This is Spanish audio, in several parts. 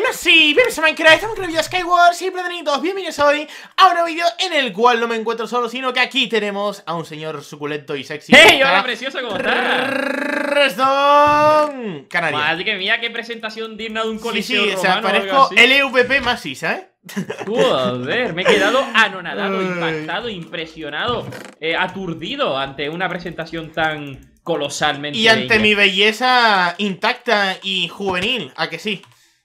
no sí, bienvenidos a Minecraft, estamos en el video Skyward, siempre bienvenidos hoy a un nuevo vídeo en el cual no me encuentro solo, sino que aquí tenemos a un señor suculento y sexy. ¡Hey, hola precioso, cómo estás! Canario. Madre mía, qué presentación digna de un coliseo Sí, sí, o sea, parezco LVP más ¿sabes? Joder, me he quedado anonadado, impactado, impresionado, eh, aturdido ante una presentación tan colosalmente. Y ante mi belleza intacta y juvenil, ¿a que sí?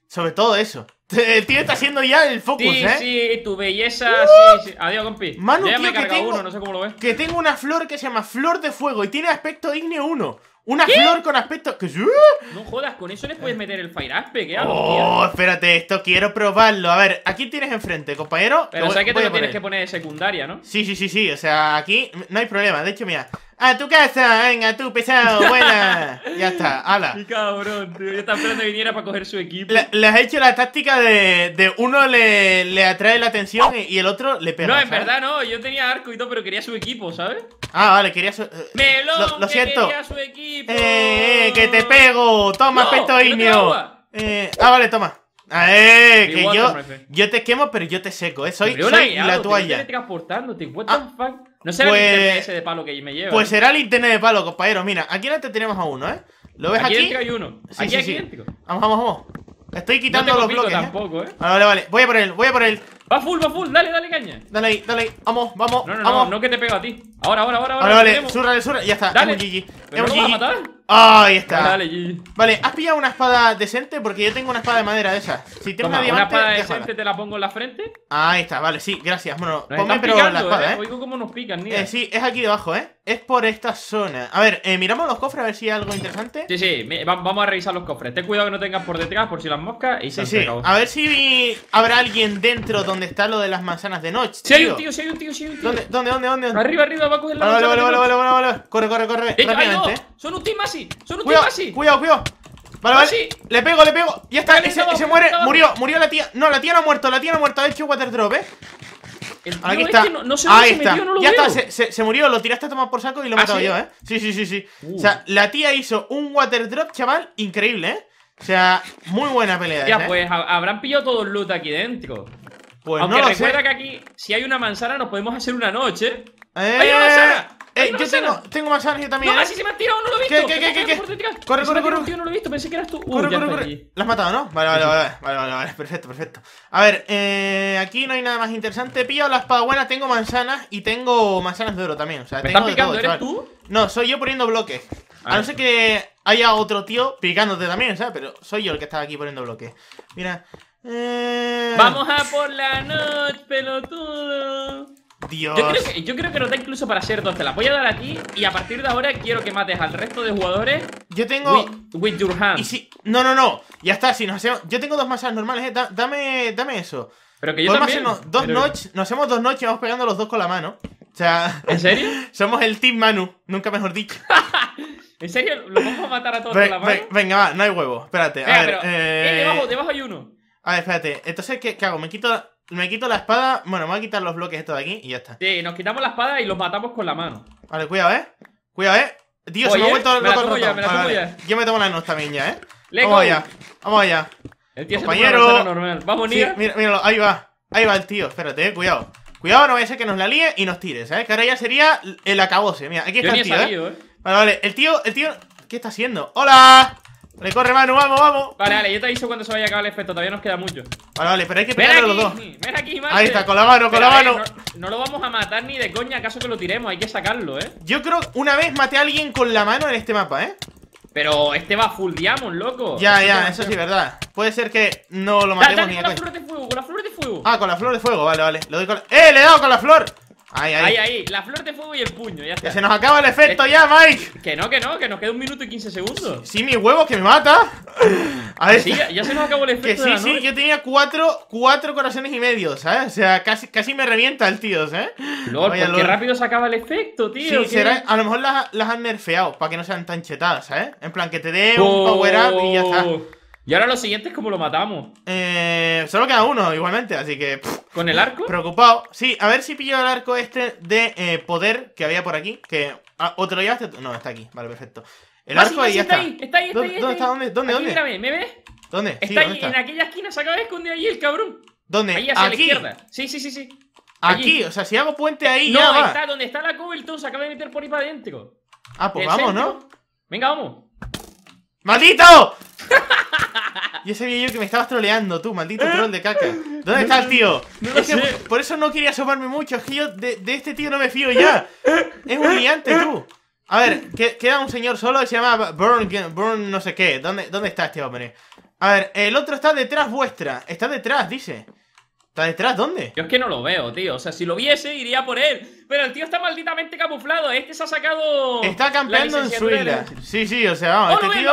Sobre todo eso. El tío está siendo ya el focus, sí, ¿eh? Sí, tu belleza, ¡Uh! sí, Adiós, compi. Manu, que tengo, no sé cómo lo ves. Que tengo una flor que se llama Flor de Fuego y tiene aspecto Igne 1. Una flor con aspecto. ¿Qué? No jodas, con eso le puedes meter el Fire Aspe, ¿qué hago? Oh, espérate, esto quiero probarlo. A ver, aquí tienes enfrente, compañero. Pero sabes que te lo tienes que poner secundaria, ¿no? Sí, sí, sí, sí. O sea, aquí no hay problema. De hecho, mira, ¡A tu casa! ¡Venga, tú, pesado! ¡Buena! ya está, ala. Qué cabrón, tío. Yo estaba esperando que viniera para coger su equipo. Le, has hecho la táctica de, de uno le, le, atrae la atención y, el otro le pega. No, en verdad no. Yo tenía arco y todo, pero quería su equipo, ¿sabes? Ah, vale, quería su. Eh, ¡Melón! Lo, que siento. Quería su equipo. Eh, eh, que te pego. Toma, no, Eh, ah, vale, toma. Ah, eh, que yo, yo te quemo, pero yo te seco, ¿eh? Soy, soy la, la toalla. transportándote, what the ah, fuck? No será pues el internet ese de palo que me lleva. Pues eh. será el internet de palo, compañero. Mira, aquí te tenemos a uno, ¿eh? ¿Lo ves aquí? Aquí hay uno. aquí, sí, aquí Vamos, vamos, vamos. Estoy quitando no los bloques. Eh. Tampoco, ¿eh? Vale, vale, vale. Voy a por él, voy a por él. Va full, va full. Dale, dale caña. Dale ahí, dale ahí. Vamos, vamos. No, no, vamos. no, no que te pego a ti. Ahora, ahora, ahora. Vale, vale. surra, surra, Ya está. Dale. Gigi. GG. vas a matar Ah, ahí está. Vale, ¿has pillado una espada decente? Porque yo tengo una espada de madera de esas. Si tienes una diamante. espada decente te la pongo en la frente? Ahí está, vale, sí, gracias. Bueno, ponme pero la espada, eh. ¿eh? Oigo cómo nos pican, ni. Eh, sí, es aquí debajo, eh es por esta zona. A ver, eh, miramos los cofres a ver si hay algo interesante. Sí, sí, vamos a revisar los cofres. Ten cuidado que no tengas por detrás por si las moscas y se sí, sí. A ver si habrá alguien dentro donde está lo de las manzanas de noche. Sí, hay un tío, sí, hay un tío, sí, hay un tío. ¿Dónde, dónde, dónde? dónde, Arriba, arriba, va a coger la vale, vale, vale, vale, vale, Corre, corre, corre. Eh. Son un team así, son un team así. Cuidado, cuidado. Vale, vale. Le pego, le pego. Ya está, ¡Se muere. Murió, murió la tía. No, la tía no ha muerto, la tía no ha muerto. Ha hecho water drop, eh. El Aquí Este no, Ahí está. Se metió, no lo ya está, se, murió, lo tiraste a tomar por saco y lo he ¿Ah, matado yo, ¿eh? Sí, sí, sí, sí. O uh. sea, la tía hizo un water drop, chaval, increíble, ¿eh? O sea, muy buena pelea. Ya, ¿eh? pues habrán pillado todo el loot aquí dentro. Pues Aunque no recuerda que aquí, si hay una manzana, nos podemos hacer una noche. Eh, ¡Hay una manzana! Eh, yo tengo, tengo manzanas yo también. No, eh. así se me ha tirado, no lo he visto. ¿Qué, qué, qué, Corre, corre, corre. no lo he visto, pensé que eras tú. Corre, uh, corre, corre. ¿La has matado, no? Vale, vale, vale, vale, vale, perfecto, perfecto. A ver, eh, aquí no hay nada más interesante. He pillado la espada buena, tengo manzanas y tengo manzanas de oro también. O sea, ¿Me tengo estás picando? ¿Eres tú? No, soy yo poniendo bloques. A no ah. ser que haya otro tío picándote también, ¿sabes? Pero soy yo el que estaba aquí poniendo bloques. Mira. Eh. Vamos a por la noche, pelotudo. Dios. Yo creo, que, yo creo que nos da incluso para ser dos. Te la voy a dar aquí y a partir de ahora quiero que mates al resto de jugadores. Yo tengo. With, your hand. No, no, no. Ya está, si nos hacemos. Yo tengo dos masas normales, eh. dame, dame eso. Pero que yo también. dos nos hacemos dos noches y vamos pegando los dos con la mano. O sea. ¿En serio? somos el Team Manu, nunca mejor dicho. ¿En serio? ¿Lo vamos a matar a todos con la mano? venga, va, no hay huevo. Espérate. a ver, eh, eh, debajo, hay uno. A ver, espérate. Entonces, ¿qué, qué hago? ¿Me quito me quito la espada. Bueno, me voy a quitar los bloques estos de aquí y ya está. Sí, nos quitamos la espada y los matamos con la mano. Vale, cuidado, eh. Cuidado, eh. Tío, se me ha vuelto me loco Ya. Yo me tomo la nos también ya, eh. Vamos allá. Vamos allá. El tío Compañero. normal. Vamos, sí, mira, míralo, ahí va. Ahí va el tío. Espérate, eh. Cuidado. Cuidado, no vaya a ser que nos la líe y nos tire, ¿sabes? Que ahora ya sería el acabose. Mira, aquí está el tío. ¿eh? eh. Vale, vale. El tío, el tío. ¿Qué está haciendo? ¡Hola! Le corre Manu, vamos, vamos. Vale, vale, yo te aviso cuando se vaya a acabar el efecto, todavía nos queda mucho. Vale, vale, pero hay que pegarle los dos. Ven aquí, Ahí está, con la mano, con la mano. no, lo vamos a matar ni de coña, acaso que lo tiremos, hay que sacarlo, eh. Yo creo una vez maté a alguien con la mano en este mapa, eh. Pero este va full diamond, loco. Ya, ya, eso sí, verdad. Puede ser que no lo matemos ni con la flor de fuego, con la flor de fuego. Ah, con la flor de fuego, vale, vale. Lo doy con ¡Eh! Le he dado con la flor. Ahí, ahí, ahí. La flor de fuego y el puño, ya está. Que se nos acaba el efecto eh, ya, Mike. Que no, que no, que nos queda un minuto y quince segundos. Sí, mi huevo, que me mata. A ver. Sí, ya, se nos acabó el efecto. Que sí, sí, yo tenía cuatro, cuatro corazones y medio, ¿sabes? O sea, casi, casi me revienta el tío, ¿eh? Lord, rápido se acaba el efecto, tío. Sí, será, a lo mejor las, han nerfeado para que no sean tan chetadas, ¿sabes? En plan, que te dé un oh. power up y ya está. Y ahora lo siguiente es como lo matamos. Eh, solo queda uno, igualmente, así que. ¿Con el arco? Preocupado. Sí, a ver si pillo el arco este de eh, poder que había por aquí. Que. otro ah, ¿O te lo llevaste? No, está aquí. Vale, perfecto. El ah, arco ahí está. ahí, está ahí, ¿Dónde está? ¿Dónde? ¿Dónde? ¿dónde? ¿Dónde? Está ahí, en aquella esquina, se acaba de esconder ahí el cabrón. ¿Dónde? Ahí hacia la izquierda. Sí, sí, sí, sí. Aquí, o sea, si hago puente ahí. No, ya va. está, donde está la cobertura, se acaba de meter por ahí para adentro. Ah, pues vamos, ¿no? Venga, vamos. ¡Maldito! Yo sabía yo que me estabas troleando, tú, maldito ¿Eh? troll de caca. ¿Dónde está el tío? por eso no quería asomarme mucho. Es de, este tío no me fío ya. ¿Eh? Es un ¿Eh? tú. A ver, queda un señor solo que se llama Burn, Burn no sé qué. ¿Dónde, ¿Dónde está este hombre? A ver, el otro está detrás vuestra. Está detrás, dice. ¿Está detrás? ¿Dónde? Yo es que no lo veo, tío. O sea, si lo viese, iría por él. Pero el tío está malditamente camuflado. Este se ha sacado. Está campeando en su isla. Sí, sí, o sea, vamos. este tío...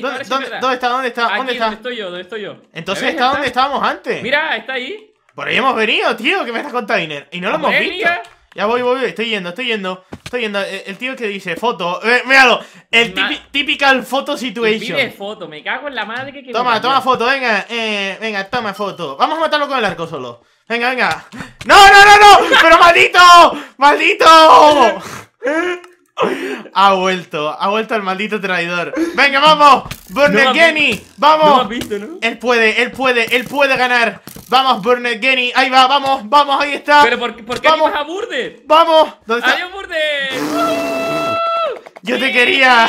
¿Dónde, ¿dónde, está? ¿Dónde está? ¿Dónde está? ¿Dónde estoy yo? ¿Dónde estoy yo? Entonces está donde estábamos antes. Mira, está ahí. Por ahí hemos venido, tío, que me estás contando. Y no lo hemos visto. Ya voy, voy, voy, estoy yendo, estoy yendo. Estoy yendo. Eh, el, tío que dice foto. Eh, míralo. El típico typical photo situation. foto, me cago en la madre Toma, toma foto, venga. Eh, venga, toma foto. Vamos a matarlo con el arco solo. Venga, venga. ¡No, no, no, no! ¡Pero maldito! ¡Maldito! Ha vuelto, ha vuelto el maldito traidor. Venga, vamos, the no vamos. Él puede, él puede, él puede ganar. Vamos, Burner Genny, Ahí va, vamos, vamos, ahí está. Pero ¿por, qué vamos a Burde? Vamos. ¡Adiós, Yo te quería.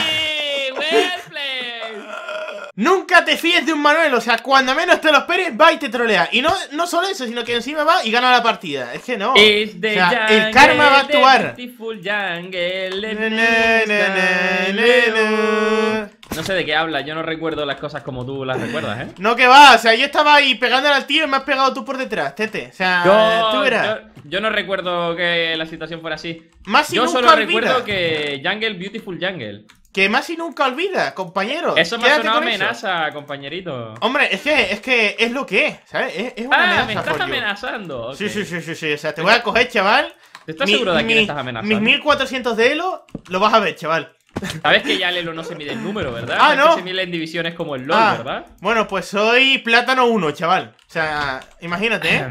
Nunca te fíes de un Manuel, o sea, cuando menos te lo esperes, va y te trolea. Y no, no solo eso, sino que encima va y gana la partida. Es que no. O sea, el karma va a actuar. No sé de qué hablas, yo no recuerdo las cosas como tú las recuerdas, ¿eh? No, que va, o sea, yo estaba ahí pegándole al tío y me has pegado tú por detrás, tete. O sea, tú eras... Yo, no recuerdo que la situación fuera así. Más yo solo recuerdo que Jungle, Beautiful Jungle. Que más si nunca olvida, compañero. Eso me ha amenaza, compañerito. Hombre, es que, es que es lo que es, ¿sabes? Es, es una ah, me estás amenazando. Sí, sí, sí, sí, sí. O sea, te voy a coger, chaval. ¿Estás seguro de que me estás amenazando? Mis 1400 de Elo, lo vas a ver, chaval. Sabes que ya el elo no se mide en número, ¿verdad? Ah, no. se mide en divisiones como el LOL, ah, ¿verdad? Bueno, pues soy plátano 1, chaval. O sea, imagínate, ¿eh?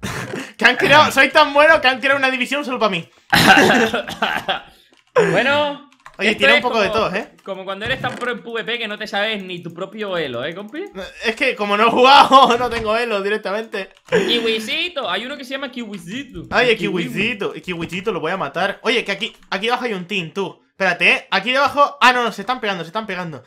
que han creado, soy tan bueno que han tirado una división solo para mí. bueno. Oye, tiene un poco de todo, ¿eh? Como cuando eres tan pro en PvP que no te sabes ni tu propio elo, ¿eh, compi? Es que como no he jugado, no tengo elo directamente. Kiwisito, hay uno que se llama Kiwisito. Ay, Kiwisito, Kiwisito lo voy a matar. Oye, que aquí, aquí abajo hay un team, tú. Espérate, ¿eh? Aquí debajo. Ah, no, no, se están pegando, se están pegando.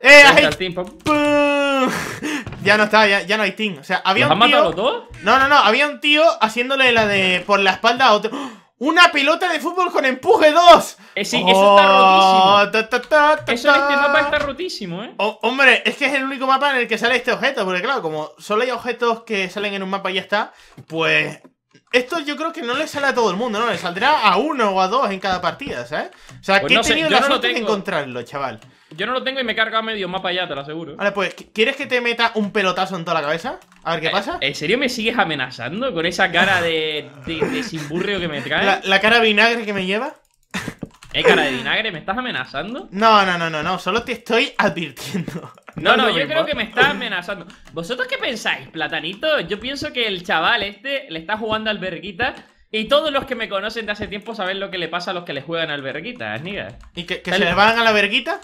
¡Eh! ahí! ya no está, ya, no hay team. O sea, había un tío. los No, no, no. Había un tío haciéndole la de por la espalda a otro. ¡Oh! ¡Una pelota de fútbol con empuje 2! Eh, eso está oh, rotísimo. este mapa está rotísimo, ¿eh? Oh, hombre, es que es el único mapa en el que sale este objeto. Porque, claro, como solo hay objetos que salen en un mapa y ya está, pues esto yo creo que no le sale a todo el mundo, ¿no? Le saldrá a uno o a dos en cada partida, ¿sabes? O sea, pues ¿qué he tenido la suerte de encontrarlo, chaval. Yo no lo tengo y me he cargado medio mapa allá te lo aseguro. Vale, pues, ¿quieres que te meta un pelotazo en toda la cabeza? A ver qué eh, pasa. ¿En serio me sigues amenazando con esa cara de, de, que me trae? La, la cara vinagre que me lleva. ¿Eh, cara de vinagre? ¿Me estás amenazando? No, no, no, no, no. Solo te estoy advirtiendo. No, no, yo creo que me está amenazando. ¿Vosotros qué pensáis, platanito? Yo pienso que el chaval este le está jugando alberguita y todos los que me conocen de hace tiempo saben lo que le pasa a los que le juegan alberguita, niga. ¿Y que, se les van a la verguita?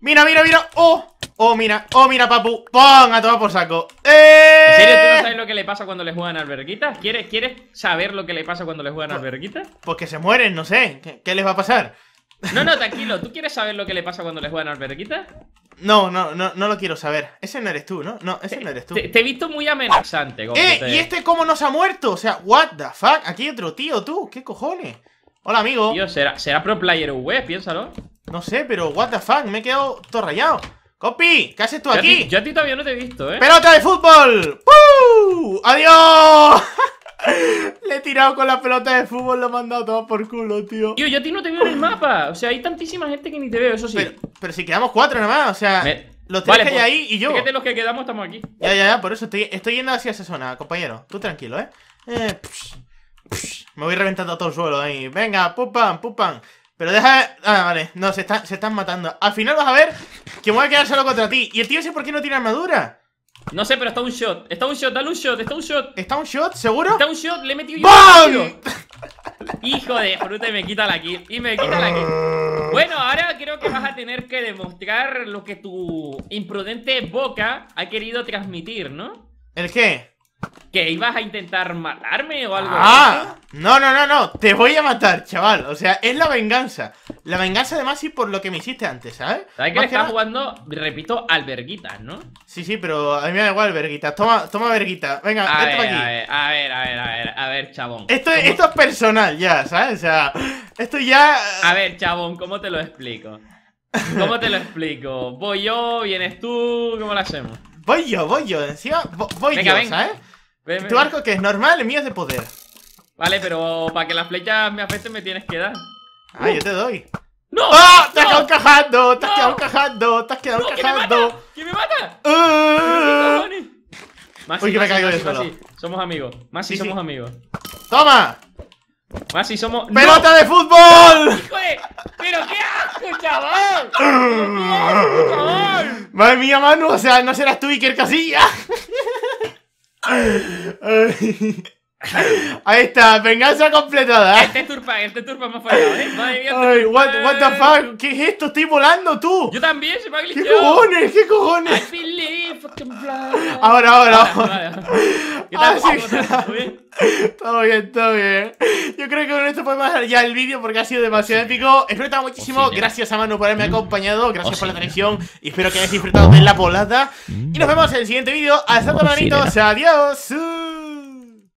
Mira, mira, mira. Oh, oh, mira, oh, mira, papu. a todo por saco. ¿En serio tú no eh. sabes lo que le pasa cuando le juegan alberguita? ¿Quieres, ¿Quieres saber lo que le pasa cuando le juegan alberguita? Pues, pues que se mueren, no sé. qué les va a pasar? No, no, tranquilo. ¿Tú quieres saber lo que le pasa cuando le juegan al No, no, no, no lo quiero saber. Ese no eres tú, ¿no? No, ese no eres tú. Te, he visto muy amenazante. Como ¡Eh! ¿Y este cómo nos ha muerto? O sea, what the fuck? Aquí hay otro tío, tú. ¿Qué cojones? Hola, amigo. Tío, será, será pro player web, piénsalo. No sé, pero what the fuck, me he quedado todo rayado. Copi, ¿qué haces tú aquí? yo a ti todavía no te he visto, ¿eh? ¡Pelota de fútbol! ¡Puu! ¡Adiós! Le he tirado con la pelota de fútbol, lo he mandado todo por culo, tío. Tío, yo a ti no te veo en el mapa. O sea, hay tantísima gente que ni te veo, eso sí. Pero, si quedamos cuatro nada más, o sea. Los tres que hay pues, ahí y yo. Fíjate, los que quedamos estamos aquí. Ya, ya, ya, por eso estoy, yendo hacia esa zona, compañero. Tú tranquilo, ¿eh? eh me voy reventando todo el suelo ahí. Venga, pupan, pupan. Pero deja. Ah, vale. No, se, se están matando. Al final vas a ver que voy a quedar solo contra ti. Y el tío ese por qué no tiene armadura. No sé, pero está un shot. Está un shot, dale un shot, está un shot. ¿Está un shot? ¿Seguro? Está un shot, le he metido yo. Hijo de fruta y me quita la kill. Y me quita la kill. Bueno, ahora creo que vas a tener que demostrar lo que tu imprudente boca ha querido transmitir, ¿no? ¿El qué? ¿Que ibas a intentar matarme o algo? Ah, no, no, no, no. Te voy a matar, chaval. O sea, es la venganza. La venganza de Masi por lo que me hiciste antes, ¿sabes? ¿Sabes que le jugando, repito, alberguitas, no? Sí, sí, pero a mí me da igual alberguitas. Toma, toma verguita. Venga, a ver, aquí. A ver, a ver, a ver, a ver, a ver, chabón. Esto, esto es personal ya, ¿sabes? O sea, esto ya... A ver, chabón, ¿cómo te lo explico? ¿Cómo te lo explico? ¿Voy yo? ¿Vienes tú? ¿Cómo lo hacemos? Voy yo, voy yo. Encima, voy yo, ¿sabes? tu arco que es normal, el mío es de poder. Vale, pero para que las flechas me afecten me tienes que dar. Ah, yo te doy. ¡No! ¡Ah! ¡Te has quedado cajando! ¡Te has quedado cajando! ¡Te has quedado cajando! ¡Que me mata! ¡Eh! ¡Que Uy, que me caigo de suelo Somos amigos. Masi, somos amigos. ¡Toma! Masi, somos. ¡Pelota de fútbol! ¡Pero qué asco, chaval! qué asco, chaval! Madre mía, Manu, o sea, no serás tú Iker Casilla. Ahí está, venganza completada. Este turpa, este turpa más fallado, ¿eh? Madre mía, este what, the fuck, ¿qué es esto? Estoy volando tú. Yo también, se me ha glitchado. ¿Qué cojones? ¿Qué cojones? ahora. ahora, ahora. Ah, ¿Todo bien? todo bien, Yo creo que con esto podemos dejar ya el vídeo porque ha sido demasiado épico. Espero que muchísimo. gracias a Manu por haberme mm. acompañado. Gracias oh, por la televisión. Y espero que hayáis disfrutado de la polata Y nos mm. vemos en el siguiente vídeo. Hasta luego, oh, manitos. Adiós.